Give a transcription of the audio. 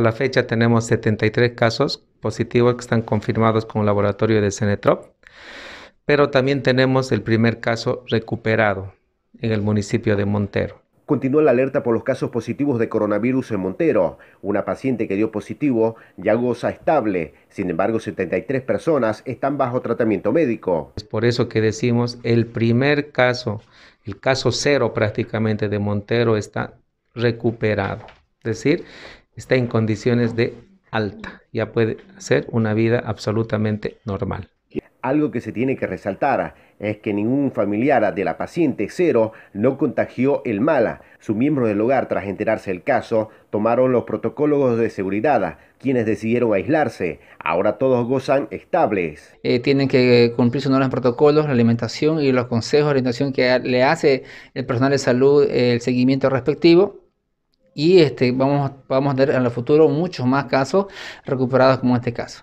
la fecha tenemos 73 casos positivos que están confirmados con el laboratorio de Cenetrop, pero también tenemos el primer caso recuperado en el municipio de Montero. Continúa la alerta por los casos positivos de coronavirus en Montero. Una paciente que dio positivo ya goza estable. Sin embargo, 73 personas están bajo tratamiento médico. Es por eso que decimos el primer caso, el caso cero prácticamente de Montero está recuperado. Es decir, está en condiciones de alta, ya puede hacer una vida absolutamente normal. Algo que se tiene que resaltar es que ningún familiar de la paciente cero no contagió el mala. Su miembro del hogar, tras enterarse del caso, tomaron los protocolos de seguridad, quienes decidieron aislarse. Ahora todos gozan estables. Eh, tienen que eh, cumplir sus normas, protocolos, la alimentación y los consejos de orientación que le hace el personal de salud, el seguimiento respectivo y este, vamos, vamos a ver en el futuro muchos más casos recuperados como este caso.